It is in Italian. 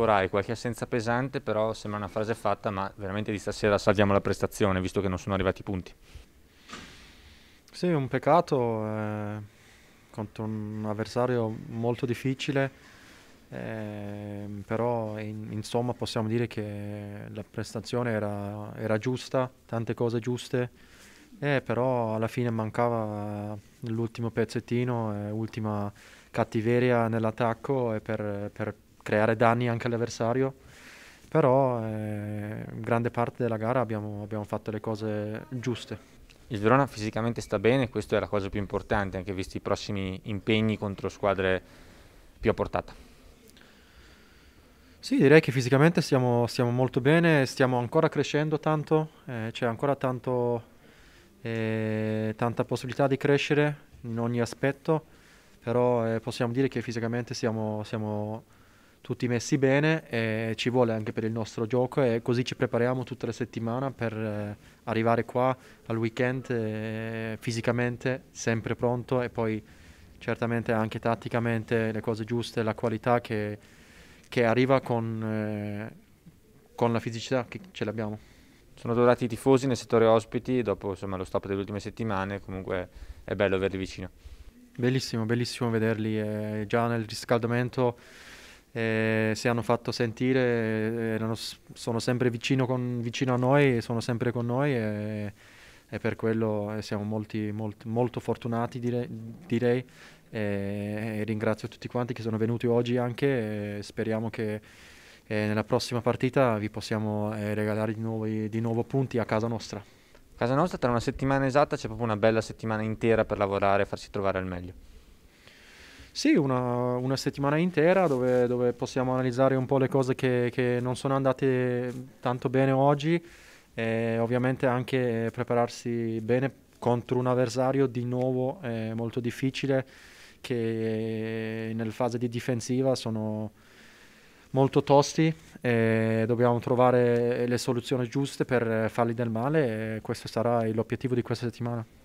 Corai, qualche assenza pesante, però sembra una frase fatta, ma veramente di stasera salviamo la prestazione, visto che non sono arrivati i punti. Sì, un peccato eh, contro un avversario molto difficile, eh, però in, insomma possiamo dire che la prestazione era, era giusta, tante cose giuste, eh, però alla fine mancava l'ultimo pezzettino, eh, ultima cattiveria nell'attacco e per, per creare danni anche all'avversario. Però eh, grande parte della gara abbiamo, abbiamo fatto le cose giuste. Il Verona fisicamente sta bene, questa è la cosa più importante, anche visti i prossimi impegni contro squadre più a portata. Sì, direi che fisicamente stiamo, stiamo molto bene, stiamo ancora crescendo tanto, eh, c'è ancora tanto, eh, tanta possibilità di crescere in ogni aspetto, però eh, possiamo dire che fisicamente siamo, siamo tutti messi bene e ci vuole anche per il nostro gioco e così ci prepariamo tutta la settimana per eh, arrivare qua al weekend eh, fisicamente sempre pronto e poi certamente anche tatticamente le cose giuste, la qualità che, che arriva con, eh, con la fisicità che ce l'abbiamo. Sono adorati i tifosi nel settore ospiti, dopo insomma, lo stop delle ultime settimane, comunque è bello averli vicino. Bellissimo, bellissimo vederli, già nel riscaldamento eh, si hanno fatto sentire, eh, erano, sono sempre vicino, con, vicino, a noi, sono sempre con noi e, e per quello eh, siamo molti, molt, molto fortunati direi, direi e, e ringrazio tutti quanti che sono venuti oggi anche e speriamo che e eh, nella prossima partita vi possiamo eh, regalare di nuovo, di nuovo, punti a casa nostra. A Casa nostra tra una settimana esatta c'è proprio una bella settimana intera per lavorare e farsi trovare al meglio. Sì, una, una settimana intera dove, dove, possiamo analizzare un po' le cose che, che non sono andate tanto bene oggi e ovviamente anche prepararsi bene contro un avversario di nuovo eh, molto difficile che nel fase di difensiva sono molto tosti e dobbiamo trovare le soluzioni giuste per farli del male e questo sarà l'obiettivo di questa settimana.